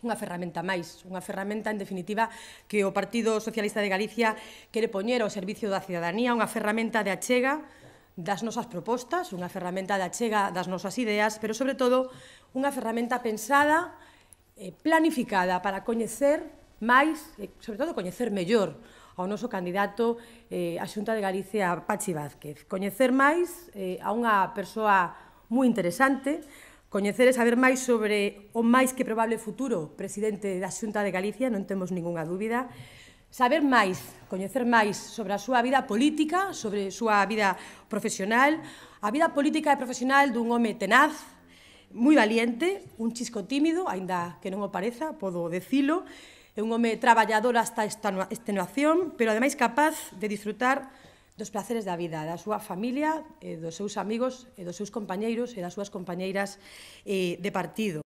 unha ferramenta máis, unha ferramenta en definitiva que o Partido Socialista de Galicia quere poñer ao servicio da cidadanía, unha ferramenta de achega das nosas propostas, unha ferramenta de achega das nosas ideas, pero sobre todo unha ferramenta pensada, eh, planificada para coñecer máis, eh, sobre todo coñecer mellor ao noso candidato eh, a Xunta de Galicia, Pachi Vázquez. Coñecer máis eh, a unha persoa moi interesante, Coñecer e saber máis sobre o máis que probable futuro presidente da Xunta de Galicia, non temos ningunha dúbida. Saber máis, coñecer máis sobre a súa vida política, sobre a súa vida profesional, a vida política e profesional dun home tenaz, moi valiente, un chisco tímido, aínda que non o pareza, podo decilo, é un home traballador hasta esta extenuación, pero ademais capaz de disfrutar dos placeres da vida, da súa familia, eh, dos seus amigos, e dos seus compañeiros e das súas compañeiras eh, de partido.